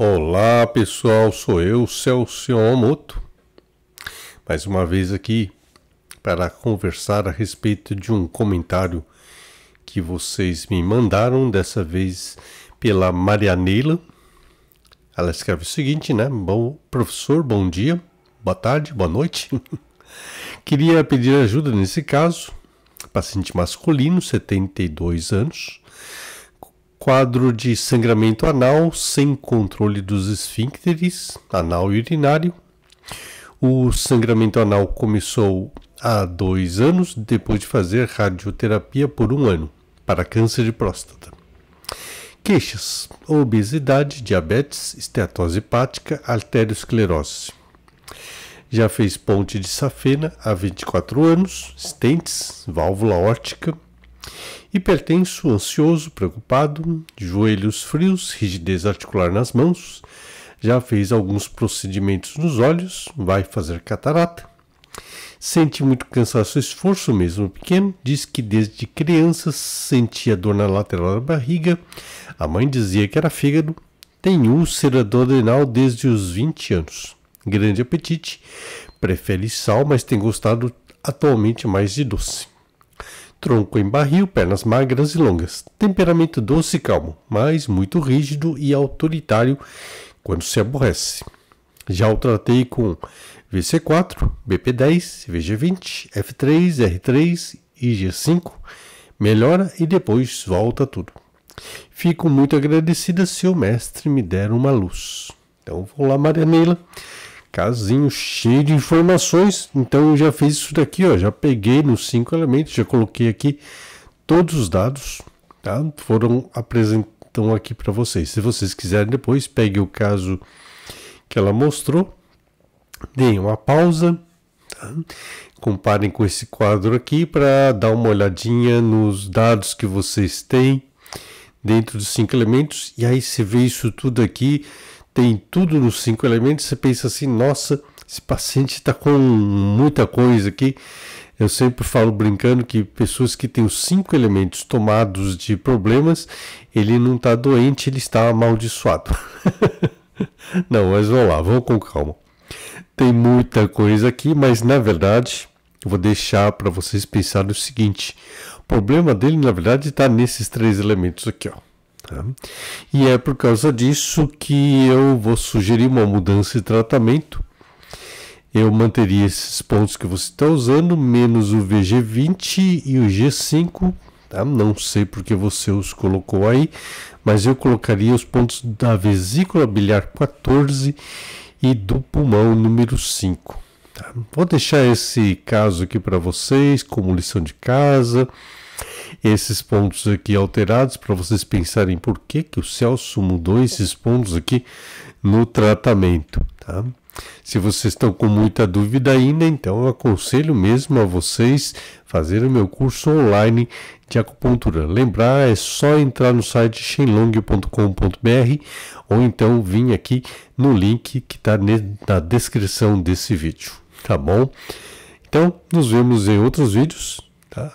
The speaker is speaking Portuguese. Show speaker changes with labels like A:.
A: Olá pessoal, sou eu, Celso Moto, mais uma vez aqui para conversar a respeito de um comentário que vocês me mandaram, dessa vez pela Marianela. Ela escreve o seguinte, né? Bom, professor, bom dia, boa tarde, boa noite. Queria pedir ajuda nesse caso, paciente masculino, 72 anos, quadro de sangramento anal sem controle dos esfíncteres anal e urinário. O sangramento anal começou há dois anos depois de fazer radioterapia por um ano para câncer de próstata. Queixas: obesidade, diabetes, esteatose hepática, arteriosclerose. Já fez ponte de safena há 24 anos, stents, válvula órtica, Hipertenso, ansioso, preocupado, joelhos frios, rigidez articular nas mãos, já fez alguns procedimentos nos olhos, vai fazer catarata. Sente muito cansaço, esforço mesmo pequeno. Diz que desde criança sentia dor na lateral da barriga. A mãe dizia que era fígado. Tem úlcera do adrenal desde os 20 anos. Grande apetite. Prefere sal, mas tem gostado atualmente mais de doce. Tronco em barril, pernas magras e longas. Temperamento doce e calmo, mas muito rígido e autoritário quando se aborrece. Já o tratei com VC4, BP10, VG20, F3, R3 e G5. Melhora e depois volta tudo. Fico muito agradecida se o mestre me der uma luz. Então vou lá, Maria Neila. Casinho cheio de informações. Então eu já fiz isso daqui, ó. Já peguei nos cinco elementos, já coloquei aqui todos os dados, tá? Foram apresentados aqui para vocês. Se vocês quiserem depois, pegue o caso que ela mostrou, deem uma pausa, tá? comparem com esse quadro aqui para dar uma olhadinha nos dados que vocês têm dentro dos cinco elementos e aí você vê isso tudo aqui tem tudo nos cinco elementos, você pensa assim, nossa, esse paciente está com muita coisa aqui. Eu sempre falo brincando que pessoas que têm os cinco elementos tomados de problemas, ele não está doente, ele está amaldiçoado. não, mas vamos lá, vamos com calma. Tem muita coisa aqui, mas na verdade, eu vou deixar para vocês pensarem o seguinte: o problema dele, na verdade, está nesses três elementos aqui, ó. Tá? E é por causa disso que eu vou sugerir uma mudança de tratamento. Eu manteria esses pontos que você está usando, menos o VG20 e o G5. Tá? Não sei porque você os colocou aí, mas eu colocaria os pontos da vesícula biliar 14 e do pulmão número 5. Tá? Vou deixar esse caso aqui para vocês como lição de casa esses pontos aqui alterados para vocês pensarem por que, que o Celso mudou esses pontos aqui no tratamento. Tá? Se vocês estão com muita dúvida ainda, então eu aconselho mesmo a vocês fazer o meu curso online de acupuntura. Lembrar, é só entrar no site shenlong.com.br ou então vir aqui no link que está na descrição desse vídeo, tá bom? Então, nos vemos em outros vídeos, tá?